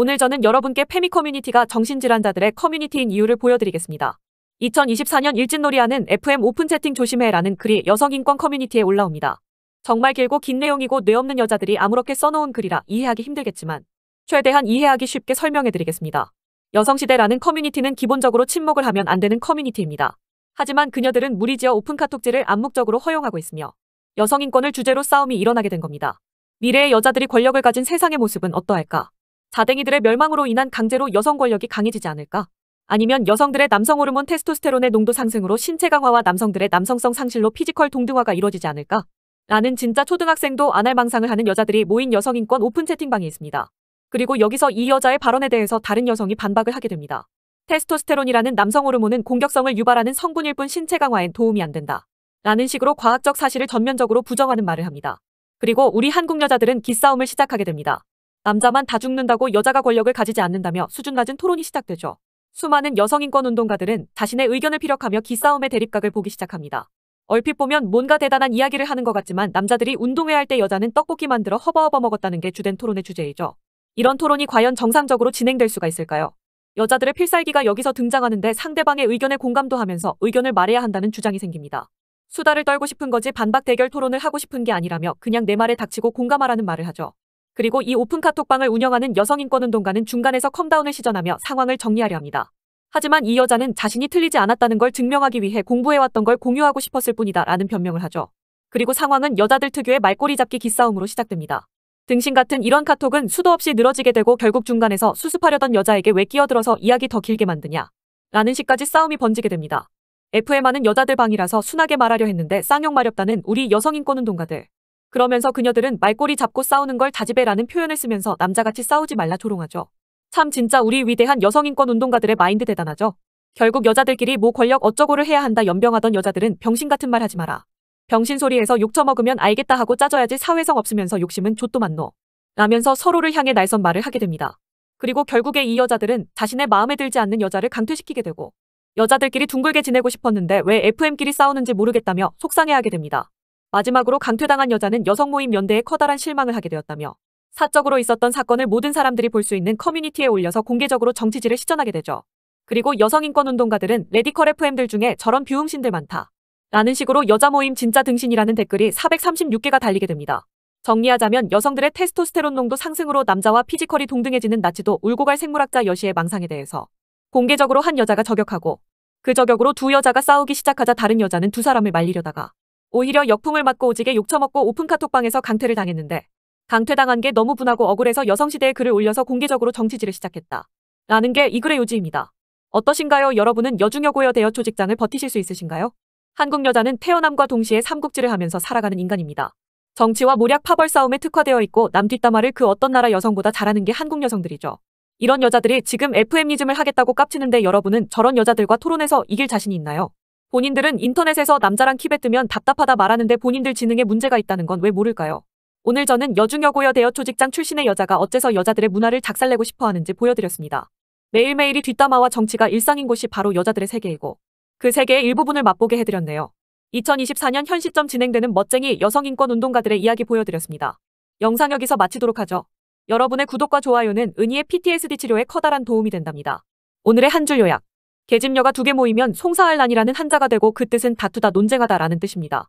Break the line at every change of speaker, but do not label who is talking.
오늘 저는 여러분께 페미 커뮤니티가 정신질환자들의 커뮤니티인 이유를 보여드리겠습니다. 2024년 일진놀이하는 FM 오픈 채팅 조심해라는 글이 여성인권 커뮤니티에 올라옵니다. 정말 길고 긴 내용이고 뇌 없는 여자들이 아무렇게 써놓은 글이라 이해하기 힘들겠지만 최대한 이해하기 쉽게 설명해드리겠습니다. 여성시대라는 커뮤니티는 기본적으로 침묵을 하면 안 되는 커뮤니티입니다. 하지만 그녀들은 무리지어 오픈 카톡지를 암묵적으로 허용하고 있으며 여성인권을 주제로 싸움이 일어나게 된 겁니다. 미래의 여자들이 권력을 가진 세상의 모습은 어떠할까? 자댕이들의 멸망으로 인한 강제로 여성 권력이 강해지지 않을까? 아니면 여성들의 남성 호르몬 테스토스테론의 농도 상승으로 신체 강화와 남성들의 남성성 상실로 피지컬 동등화가 이뤄지지 않을까? 라는 진짜 초등학생도 안 할 망상을 하는 여자들이 모인 여성인권 오픈 채팅방에 있습니다. 그리고 여기서 이 여자의 발언에 대해서 다른 여성이 반박을 하게 됩니다. 테스토스테론이라는 남성 호르몬은 공격성을 유발하는 성분일 뿐 신체 강화엔 도움이 안 된다. 라는 식으로 과학적 사실을 전면적으로 부정하는 말을 합니다. 그리고 우리 한국 여자들은 기싸움을 시작하게 됩니다. 남자만 다 죽는다고 여자가 권력을 가지지 않는다며 수준 낮은 토론이 시작되죠. 수많은 여성인권운동가들은 자신의 의견을 피력하며 기싸움의 대립각을 보기 시작합니다. 얼핏 보면 뭔가 대단한 이야기를 하는 것 같지만 남자들이 운동회 할 때 여자는 떡볶이 만들어 허버허버 먹었다는 게 주된 토론의 주제이죠. 이런 토론이 과연 정상적으로 진행될 수가 있을까요? 여자들의 필살기가 여기서 등장하는데 상대방의 의견에 공감도 하면서 의견을 말해야 한다는 주장이 생깁니다. 수다를 떨고 싶은 거지 반박 대결 토론을 하고 싶은 게 아니라며 그냥 내 말에 닥치고 공감하라는 말을 하죠. 그리고 이 오픈 카톡방을 운영하는 여성인권운동가는 중간에서 컴다운을 시전하며 상황을 정리하려 합니다. 하지만 이 여자는 자신이 틀리지 않았다는 걸 증명하기 위해 공부해왔던 걸 공유하고 싶었을 뿐이다 라는 변명을 하죠. 그리고 상황은 여자들 특유의 말꼬리 잡기 기싸움으로 시작됩니다. 등신 같은 이런 카톡은 수도 없이 늘어지게 되고 결국 중간에서 수습하려던 여자에게 왜 끼어들어서 이야기 더 길게 만드냐 라는 식까지 싸움이 번지게 됩니다. FM하는 여자들 방이라서 순하게 말하려 했는데 쌍욕 마렵다는 우리 여성인권운동가들. 그러면서 그녀들은 말꼬리 잡고 싸우는 걸다지배라는 표현을 쓰면서 남자같이 싸우지 말라 조롱하죠. 참 진짜 우리 위대한 여성인권 운동가들의 마인드 대단하죠. 결국 여자들끼리 뭐 권력 어쩌고를 해야 한다 연병하던 여자들은 병신 같은 말 하지 마라. 병신 소리에서 욕 처먹으면 알겠다 하고 짜져야지 사회성 없으면서 욕심은 좆도만노. 라면서 서로를 향해 날선 말을 하게 됩니다. 그리고 결국에 이 여자들은 자신의 마음에 들지 않는 여자를 강퇴시키게 되고 여자들끼리 둥글게 지내고 싶었는데 왜 FM끼리 싸우는지 모르겠다며 속상해하게 됩니다. 마지막으로 강퇴당한 여자는 여성 모임 연대에 커다란 실망을 하게 되었다며 사적으로 있었던 사건을 모든 사람들이 볼 수 있는 커뮤니티에 올려서 공개적으로 정치질을 시전하게 되죠. 그리고 여성인권운동가들은 레디컬 FM들 중에 저런 비응신들 많다. 라는 식으로 여자 모임 진짜 등신이라는 댓글이 436개가 달리게 됩니다. 정리하자면 여성들의 테스토스테론 농도 상승으로 남자와 피지컬이 동등해지는 나치도 울고 갈 생물학자 여시의 망상에 대해서 공개적으로 한 여자가 저격하고 그 저격으로 두 여자가 싸우기 시작하자 다른 여자는 두 사람을 말리려다가 오히려 역풍을 맞고 오지게 욕처먹고 오픈 카톡방에서 강퇴를 당했는데 강퇴당한 게 너무 분하고 억울해서 여성시대에 글을 올려서 공개적으로 정치질을 시작했다. 라는 게 이 글의 요지입니다. 어떠신가요? 여러분은 여중여고여 대여 초직장을 버티실 수 있으신가요? 한국 여자는 태어남과 동시에 삼국지를 하면서 살아가는 인간입니다. 정치와 모략 파벌 싸움에 특화되어 있고 남 뒷담화를 그 어떤 나라 여성보다 잘하는 게 한국 여성들이죠. 이런 여자들이 지금 FM이즘을 하겠다고 깝치는데 여러분은 저런 여자들과 토론해서 이길 자신이 있나요? 본인들은 인터넷에서 남자랑 키베 뜨면 답답하다 말하는데 본인들 지능에 문제가 있다는 건 왜 모를까요? 오늘 저는 여중여고여 대여초 직장 출신의 여자가 어째서 여자들의 문화를 작살내고 싶어하는지 보여드렸습니다. 매일매일이 뒷담화와 정치가 일상인 곳이 바로 여자들의 세계이고 그 세계의 일부분을 맛보게 해드렸네요. 2024년 현 시점 진행되는 멋쟁이 여성인권운동가들의 이야기 보여드렸습니다. 영상 여기서 마치도록 하죠. 여러분의 구독과 좋아요는 은희의 PTSD 치료에 커다란 도움이 된답니다. 오늘의 한 줄 요약 계집녀가 두 개 모이면 송사할 난이라는 한자가 되고 그 뜻은 다투다 논쟁하다라는 뜻입니다.